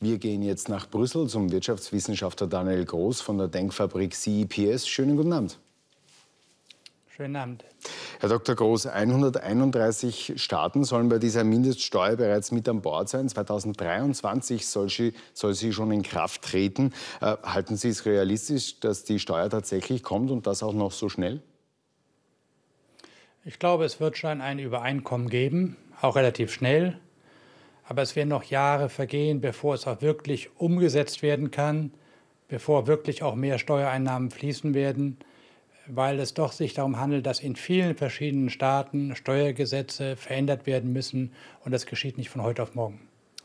Wir gehen jetzt nach Brüssel zum Wirtschaftswissenschaftler Daniel Groß von der Denkfabrik CIPS. E Schönen guten Abend. Schönen Abend. Herr Dr. Groß, 131 Staaten sollen bei dieser Mindeststeuer bereits mit an Bord sein. 2023 soll sie, soll sie schon in Kraft treten. Äh, halten Sie es realistisch, dass die Steuer tatsächlich kommt und das auch noch so schnell? Ich glaube, es wird schon ein Übereinkommen geben, auch relativ schnell. Aber es werden noch Jahre vergehen, bevor es auch wirklich umgesetzt werden kann, bevor wirklich auch mehr Steuereinnahmen fließen werden, weil es doch sich darum handelt, dass in vielen verschiedenen Staaten Steuergesetze verändert werden müssen und das geschieht nicht von heute auf morgen.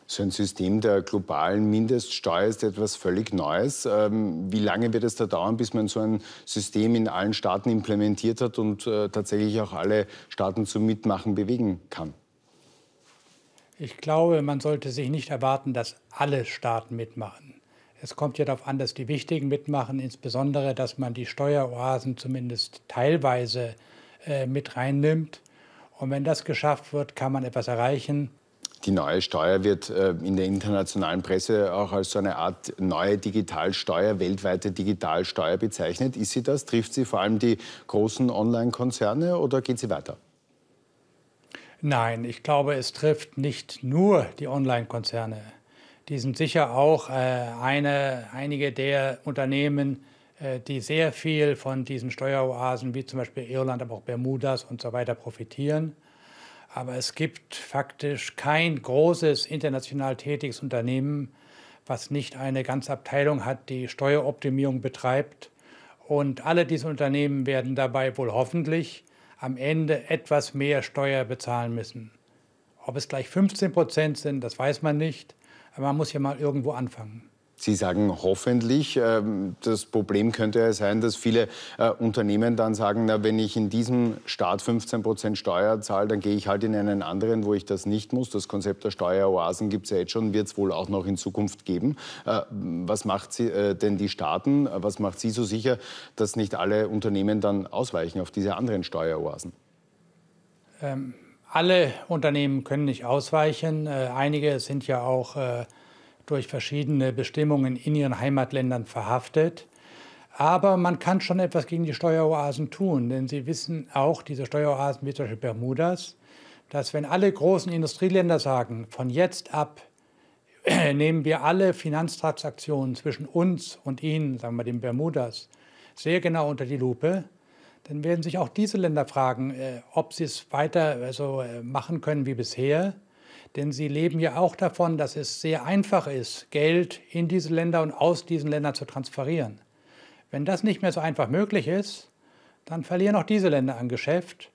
So ein System der globalen Mindeststeuer ist etwas völlig Neues. Ähm, wie lange wird es da dauern, bis man so ein System in allen Staaten implementiert hat und äh, tatsächlich auch alle Staaten zum Mitmachen bewegen kann? Ich glaube, man sollte sich nicht erwarten, dass alle Staaten mitmachen. Es kommt ja darauf an, dass die Wichtigen mitmachen, insbesondere, dass man die Steueroasen zumindest teilweise äh, mit reinnimmt. Und wenn das geschafft wird, kann man etwas erreichen. Die neue Steuer wird äh, in der internationalen Presse auch als so eine Art neue Digitalsteuer, weltweite Digitalsteuer bezeichnet. Ist sie das? Trifft sie vor allem die großen Online-Konzerne oder geht sie weiter? Nein, ich glaube, es trifft nicht nur die Online-Konzerne. Die sind sicher auch äh, eine, einige der Unternehmen, äh, die sehr viel von diesen Steueroasen wie zum Beispiel Irland, aber auch Bermudas und so weiter profitieren. Aber es gibt faktisch kein großes international tätiges Unternehmen, was nicht eine ganze Abteilung hat, die Steueroptimierung betreibt. Und alle diese Unternehmen werden dabei wohl hoffentlich am Ende etwas mehr Steuer bezahlen müssen. Ob es gleich 15 Prozent sind, das weiß man nicht, aber man muss ja mal irgendwo anfangen. Sie sagen hoffentlich. Ähm, das Problem könnte ja sein, dass viele äh, Unternehmen dann sagen, na, wenn ich in diesem Staat 15 Prozent Steuer zahle, dann gehe ich halt in einen anderen, wo ich das nicht muss. Das Konzept der Steueroasen gibt es ja jetzt schon, wird es wohl auch noch in Zukunft geben. Äh, was macht sie, äh, denn die Staaten, was macht Sie so sicher, dass nicht alle Unternehmen dann ausweichen auf diese anderen Steueroasen? Ähm alle Unternehmen können nicht ausweichen. einige sind ja auch äh, durch verschiedene Bestimmungen in ihren Heimatländern verhaftet. Aber man kann schon etwas gegen die Steueroasen tun, denn Sie wissen auch, diese Steueroasen wie zum Beispiel Bermudas, dass wenn alle großen Industrieländer sagen, von jetzt ab äh, nehmen wir alle Finanztransaktionen zwischen uns und Ihnen, sagen wir den Bermudas, sehr genau unter die Lupe, dann werden sich auch diese Länder fragen, äh, ob sie es weiter so also, äh, machen können wie bisher denn sie leben ja auch davon, dass es sehr einfach ist, Geld in diese Länder und aus diesen Ländern zu transferieren. Wenn das nicht mehr so einfach möglich ist, dann verlieren auch diese Länder an Geschäft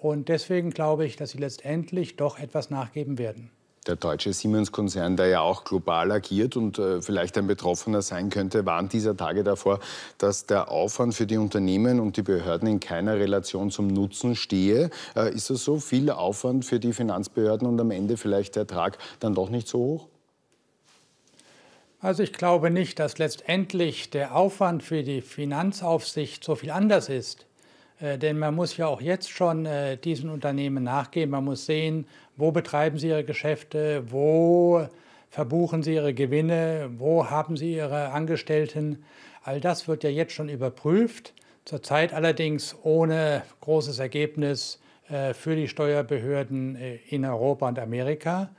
und deswegen glaube ich, dass sie letztendlich doch etwas nachgeben werden. Der deutsche Siemens-Konzern, der ja auch global agiert und äh, vielleicht ein Betroffener sein könnte, warnt dieser Tage davor, dass der Aufwand für die Unternehmen und die Behörden in keiner Relation zum Nutzen stehe. Äh, ist das so viel Aufwand für die Finanzbehörden und am Ende vielleicht der Ertrag dann doch nicht so hoch? Also ich glaube nicht, dass letztendlich der Aufwand für die Finanzaufsicht so viel anders ist äh, denn man muss ja auch jetzt schon äh, diesen Unternehmen nachgehen. Man muss sehen, wo betreiben sie ihre Geschäfte, wo verbuchen sie ihre Gewinne, wo haben sie ihre Angestellten. All das wird ja jetzt schon überprüft, zurzeit allerdings ohne großes Ergebnis äh, für die Steuerbehörden in Europa und Amerika.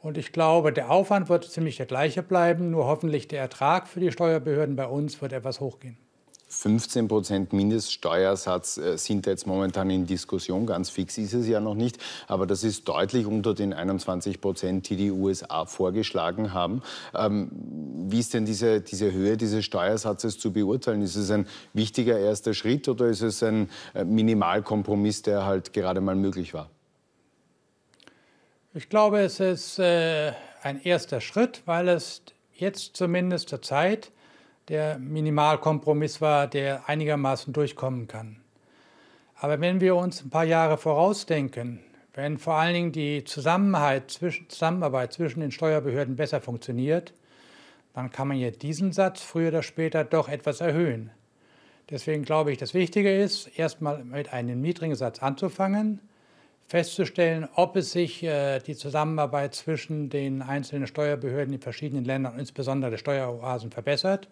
Und ich glaube, der Aufwand wird ziemlich der gleiche bleiben, nur hoffentlich der Ertrag für die Steuerbehörden bei uns wird etwas hochgehen. 15 Prozent Mindeststeuersatz äh, sind jetzt momentan in Diskussion. Ganz fix ist es ja noch nicht, aber das ist deutlich unter den 21 Prozent, die die USA vorgeschlagen haben. Ähm, wie ist denn diese, diese Höhe dieses Steuersatzes zu beurteilen? Ist es ein wichtiger erster Schritt oder ist es ein äh, Minimalkompromiss, der halt gerade mal möglich war? Ich glaube, es ist äh, ein erster Schritt, weil es jetzt zumindest zur Zeit der Minimalkompromiss war, der einigermaßen durchkommen kann. Aber wenn wir uns ein paar Jahre vorausdenken, wenn vor allen Dingen die Zusammenarbeit zwischen, den Steuerbehörden besser funktioniert, dann kann man ja diesen Satz früher oder später doch etwas erhöhen. Deswegen glaube ich, das Wichtige ist, erstmal mit einem niedrigen Satz anzufangen, festzustellen, ob es sich äh, die Zusammenarbeit zwischen den einzelnen Steuerbehörden in verschiedenen Ländern, insbesondere der Steueroasen, verbessert.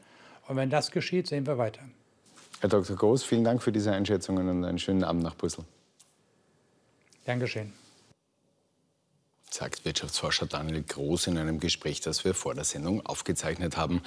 Und wenn das geschieht, sehen wir weiter. Herr Dr. Groß, vielen Dank für diese Einschätzungen und einen schönen Abend nach Brüssel. Dankeschön. Sagt Wirtschaftsforscher Daniel Groß in einem Gespräch, das wir vor der Sendung aufgezeichnet haben.